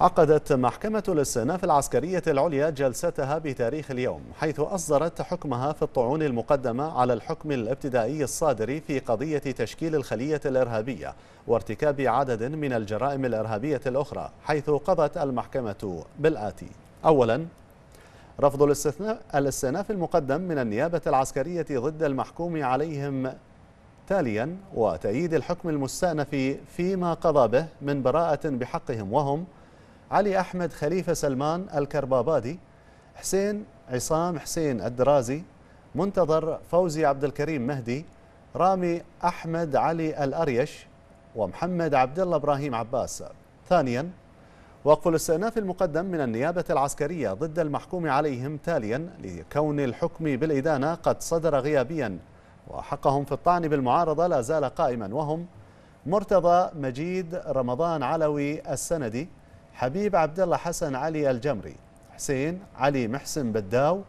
عقدت محكمة الاستئناف العسكرية العليا جلستها بتاريخ اليوم حيث أصدرت حكمها في الطعون المقدمة على الحكم الابتدائي الصادر في قضية تشكيل الخلية الإرهابية وارتكاب عدد من الجرائم الإرهابية الأخرى حيث قضت المحكمة بالآتي أولا رفض الاستئناف المقدم من النيابة العسكرية ضد المحكوم عليهم تاليا وتأييد الحكم المستأنف فيما قضى به من براءة بحقهم وهم علي أحمد خليفة سلمان الكربابادي حسين عصام حسين الدرازي منتظر فوزي عبد الكريم مهدي رامي أحمد علي الأريش ومحمد عبد الله إبراهيم عباس ثانيا وقف الاستئناف المقدم من النيابة العسكرية ضد المحكوم عليهم تاليا لكون الحكم بالإدانة قد صدر غيابيا وحقهم في الطعن بالمعارضة لا زال قائما وهم مرتضى مجيد رمضان علوي السندي حبيب عبد الله حسن علي الجمري حسين علي محسن بداو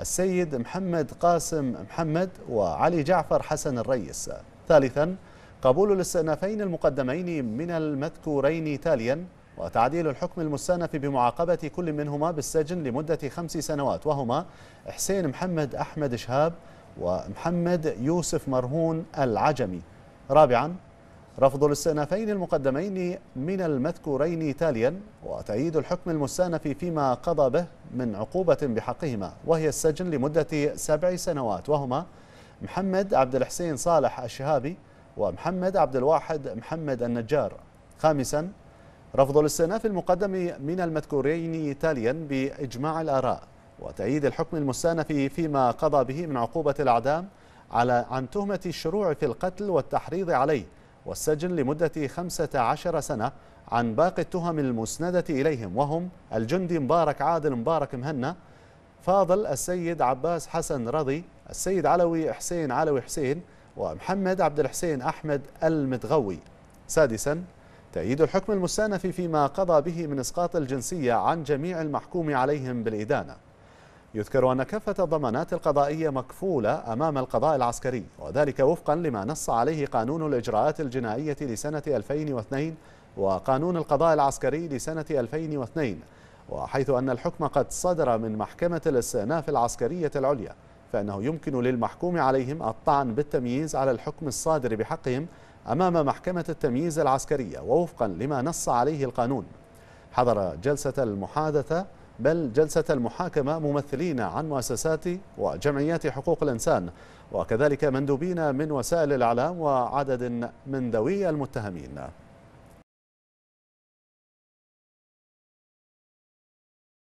السيد محمد قاسم محمد وعلي جعفر حسن الريس ثالثا قبول الاستئنافين المقدمين من المذكورين تاليا وتعديل الحكم المستأنف بمعاقبة كل منهما بالسجن لمدة خمس سنوات وهما حسين محمد أحمد شهاب ومحمد يوسف مرهون العجمي رابعا رفض الاستئنافين المقدمين من المذكورين تاليا وتأييد الحكم المستأنف فيما قضى به من عقوبة بحقهما وهي السجن لمدة سبع سنوات وهما محمد عبد الحسين صالح الشهابي ومحمد عبد الواحد محمد النجار خامسا رفض الاستئناف المقدم من المذكورين تاليا بإجماع الآراء وتأييد الحكم المستأنف فيما قضى به من عقوبة الأعدام على عن تهمة الشروع في القتل والتحريض عليه والسجن لمدة 15 سنة عن باقي التهم المسندة إليهم وهم الجندي مبارك عادل مبارك مهنا فاضل السيد عباس حسن رضي السيد علوي حسين علوي حسين ومحمد عبد الحسين أحمد المتغوي سادسا تأييد الحكم المستأنف فيما قضى به من إسقاط الجنسية عن جميع المحكوم عليهم بالإدانة يذكر أن كافة الضمانات القضائية مكفولة أمام القضاء العسكري وذلك وفقا لما نص عليه قانون الإجراءات الجنائية لسنة 2002 وقانون القضاء العسكري لسنة 2002 وحيث أن الحكم قد صدر من محكمة الاستئناف العسكرية العليا فإنه يمكن للمحكوم عليهم الطعن بالتمييز على الحكم الصادر بحقهم أمام محكمة التمييز العسكرية ووفقا لما نص عليه القانون حضر جلسة المحادثة بل جلسة المحاكمة ممثلين عن مؤسسات وجمعيات حقوق الإنسان وكذلك مندوبين من وسائل الإعلام وعدد من ذوي المتهمين